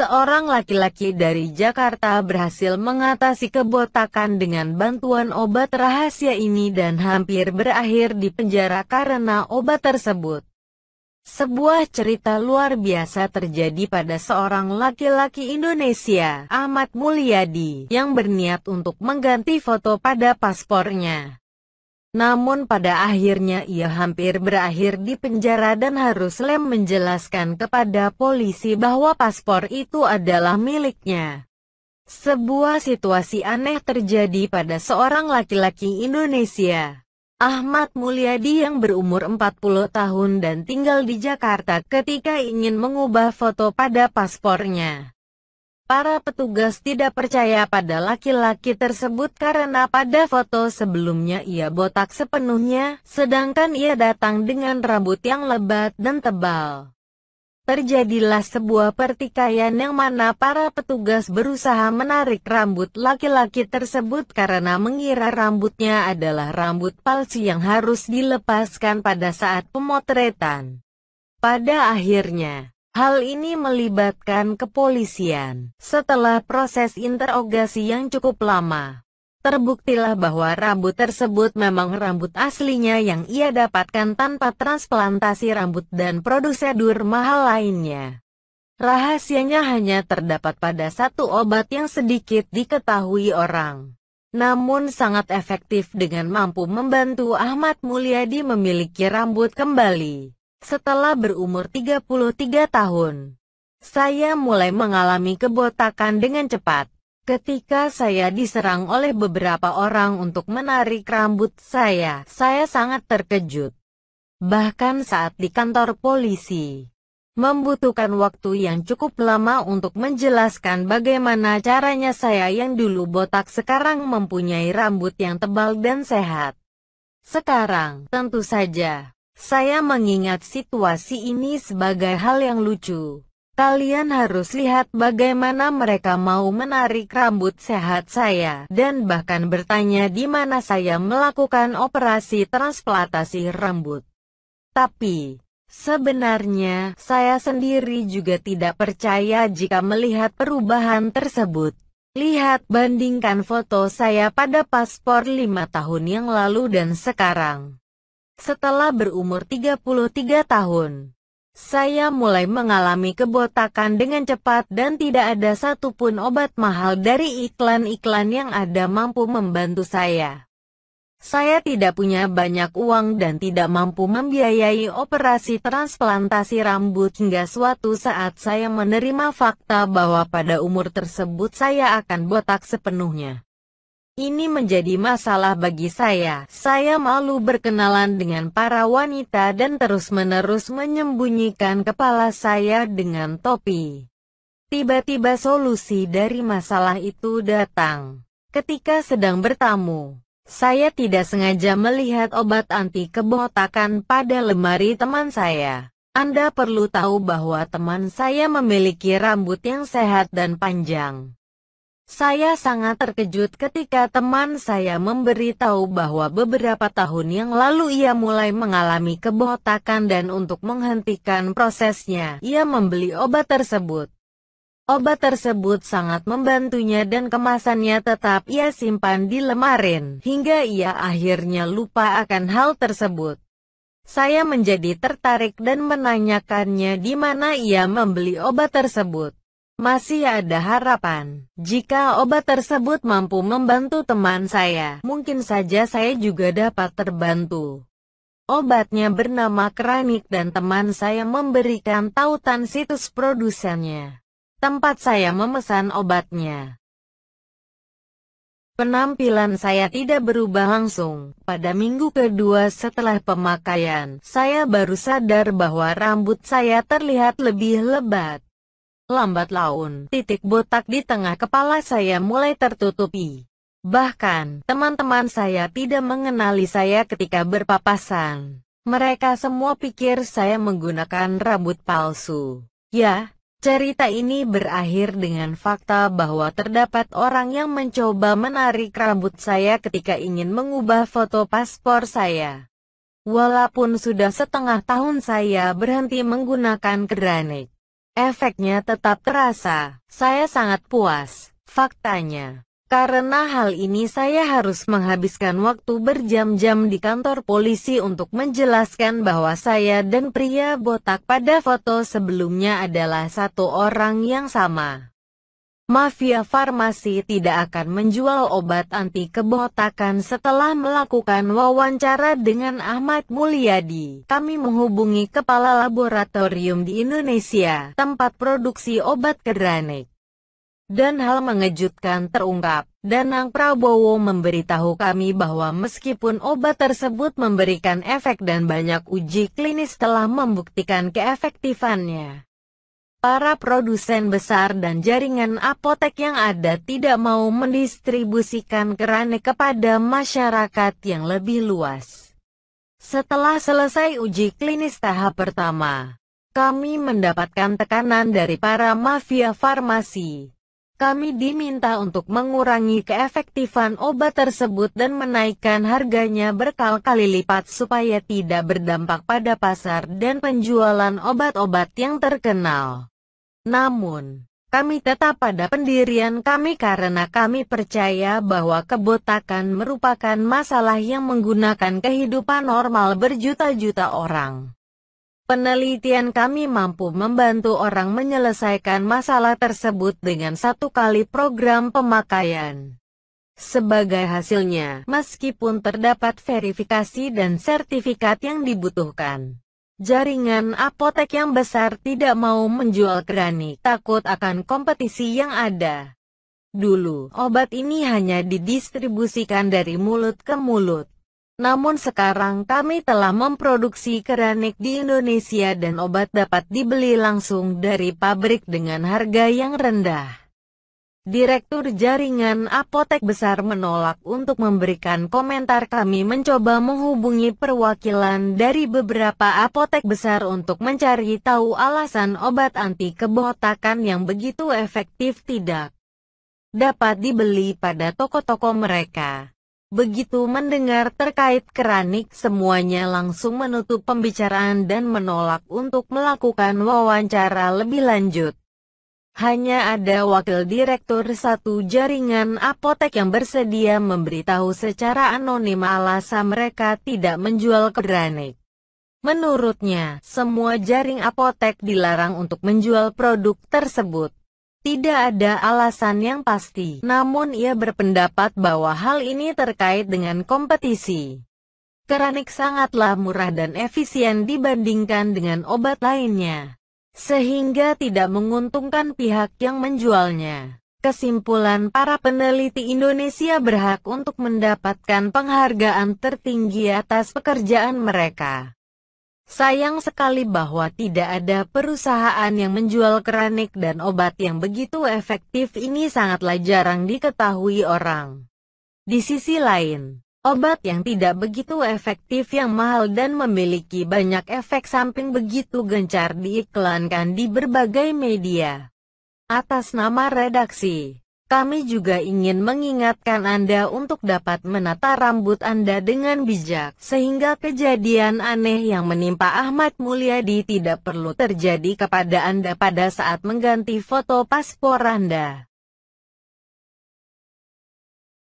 seorang laki-laki dari Jakarta berhasil mengatasi kebotakan dengan bantuan obat rahasia ini dan hampir berakhir di penjara karena obat tersebut. Sebuah cerita luar biasa terjadi pada seorang laki-laki Indonesia, Ahmad Mulyadi, yang berniat untuk mengganti foto pada paspornya. Namun pada akhirnya ia hampir berakhir di penjara dan harus Lem menjelaskan kepada polisi bahwa paspor itu adalah miliknya. Sebuah situasi aneh terjadi pada seorang laki-laki Indonesia. Ahmad Mulyadi yang berumur 40 tahun dan tinggal di Jakarta ketika ingin mengubah foto pada paspornya. Para petugas tidak percaya pada laki-laki tersebut karena pada foto sebelumnya ia botak sepenuhnya, sedangkan ia datang dengan rambut yang lebat dan tebal. Terjadilah sebuah pertikaian yang mana para petugas berusaha menarik rambut laki-laki tersebut karena mengira rambutnya adalah rambut palsu yang harus dilepaskan pada saat pemotretan. Pada akhirnya, Hal ini melibatkan kepolisian. Setelah proses interogasi yang cukup lama, terbuktilah bahwa rambut tersebut memang rambut aslinya yang ia dapatkan tanpa transplantasi rambut dan prosedur mahal lainnya. Rahasianya hanya terdapat pada satu obat yang sedikit diketahui orang. Namun sangat efektif dengan mampu membantu Ahmad Mulyadi memiliki rambut kembali. Setelah berumur 33 tahun, saya mulai mengalami kebotakan dengan cepat. Ketika saya diserang oleh beberapa orang untuk menarik rambut saya, saya sangat terkejut. Bahkan saat di kantor polisi, membutuhkan waktu yang cukup lama untuk menjelaskan bagaimana caranya saya yang dulu botak sekarang mempunyai rambut yang tebal dan sehat. Sekarang, tentu saja, saya mengingat situasi ini sebagai hal yang lucu. Kalian harus lihat bagaimana mereka mau menarik rambut sehat saya, dan bahkan bertanya di mana saya melakukan operasi transplantasi rambut. Tapi, Sebenarnya, saya sendiri juga tidak percaya jika melihat perubahan tersebut. Lihat bandingkan foto saya pada paspor lima tahun yang lalu dan sekarang. Setelah berumur 33 tahun, saya mulai mengalami kebotakan dengan cepat dan tidak ada satupun obat mahal dari iklan-iklan yang ada mampu membantu saya. Saya tidak punya banyak uang dan tidak mampu membiayai operasi transplantasi rambut hingga suatu saat saya menerima fakta bahwa pada umur tersebut saya akan botak sepenuhnya. Ini menjadi masalah bagi saya. Saya malu berkenalan dengan para wanita dan terus-menerus menyembunyikan kepala saya dengan topi. Tiba-tiba solusi dari masalah itu datang. Ketika sedang bertamu, saya tidak sengaja melihat obat anti kebotakan pada lemari teman saya. Anda perlu tahu bahwa teman saya memiliki rambut yang sehat dan panjang. Saya sangat terkejut ketika teman saya memberitahu bahwa beberapa tahun yang lalu ia mulai mengalami kebotakan dan untuk menghentikan prosesnya, ia membeli obat tersebut. Obat tersebut sangat membantunya dan kemasannya tetap ia simpan di lemarin, hingga ia akhirnya lupa akan hal tersebut. Saya menjadi tertarik dan menanyakannya di mana ia membeli obat tersebut. Masih ada harapan. Jika obat tersebut mampu membantu teman saya, mungkin saja saya juga dapat terbantu. Obatnya bernama Kranik dan teman saya memberikan tautan situs produsennya. Tempat saya memesan obatnya. Penampilan saya tidak berubah langsung. Pada minggu kedua setelah pemakaian, saya baru sadar bahwa rambut saya terlihat lebih lebat. Lambat laun, titik botak di tengah kepala saya mulai tertutupi. Bahkan, teman-teman saya tidak mengenali saya ketika berpapasan. Mereka semua pikir saya menggunakan rambut palsu. Ya, cerita ini berakhir dengan fakta bahwa terdapat orang yang mencoba menarik rambut saya ketika ingin mengubah foto paspor saya. Walaupun sudah setengah tahun saya berhenti menggunakan keranik. Efeknya tetap terasa. Saya sangat puas. Faktanya, karena hal ini saya harus menghabiskan waktu berjam-jam di kantor polisi untuk menjelaskan bahwa saya dan pria botak pada foto sebelumnya adalah satu orang yang sama mafia farmasi tidak akan menjual obat anti kebotakan setelah melakukan wawancara dengan Ahmad Mulyadi. Kami menghubungi kepala laboratorium di Indonesia, tempat produksi obat keranik. Dan hal mengejutkan terungkap, Danang Prabowo memberitahu kami bahwa meskipun obat tersebut memberikan efek dan banyak uji klinis telah membuktikan keefektifannya para produsen besar dan jaringan apotek yang ada tidak mau mendistribusikan kerane kepada masyarakat yang lebih luas. Setelah selesai uji klinis tahap pertama, kami mendapatkan tekanan dari para mafia farmasi kami diminta untuk mengurangi keefektifan obat tersebut dan menaikkan harganya berkali-kali lipat supaya tidak berdampak pada pasar dan penjualan obat-obat yang terkenal. Namun, kami tetap pada pendirian kami karena kami percaya bahwa kebotakan merupakan masalah yang menggunakan kehidupan normal berjuta-juta orang. Penelitian kami mampu membantu orang menyelesaikan masalah tersebut dengan satu kali program pemakaian. Sebagai hasilnya, meskipun terdapat verifikasi dan sertifikat yang dibutuhkan, jaringan apotek yang besar tidak mau menjual kerani takut akan kompetisi yang ada. Dulu, obat ini hanya didistribusikan dari mulut ke mulut. Namun sekarang kami telah memproduksi keramik di Indonesia dan obat dapat dibeli langsung dari pabrik dengan harga yang rendah. Direktur Jaringan Apotek Besar menolak untuk memberikan komentar kami mencoba menghubungi perwakilan dari beberapa apotek besar untuk mencari tahu alasan obat anti kebotakan yang begitu efektif tidak dapat dibeli pada toko-toko mereka. Begitu mendengar terkait keranik semuanya langsung menutup pembicaraan dan menolak untuk melakukan wawancara lebih lanjut. Hanya ada wakil direktur satu jaringan apotek yang bersedia memberitahu secara anonim alasan mereka tidak menjual keranik. Menurutnya, semua jaring apotek dilarang untuk menjual produk tersebut. Tidak ada alasan yang pasti, namun ia berpendapat bahwa hal ini terkait dengan kompetisi. Keranik sangatlah murah dan efisien dibandingkan dengan obat lainnya, sehingga tidak menguntungkan pihak yang menjualnya. Kesimpulan para peneliti Indonesia berhak untuk mendapatkan penghargaan tertinggi atas pekerjaan mereka. Sayang sekali bahwa tidak ada perusahaan yang menjual keranik dan obat yang begitu efektif ini sangatlah jarang diketahui orang. Di sisi lain, obat yang tidak begitu efektif yang mahal dan memiliki banyak efek samping begitu gencar diiklankan di berbagai media. Atas nama redaksi kami juga ingin mengingatkan Anda untuk dapat menata rambut Anda dengan bijak, sehingga kejadian aneh yang menimpa Ahmad Mulyadi tidak perlu terjadi kepada Anda pada saat mengganti foto paspor Anda.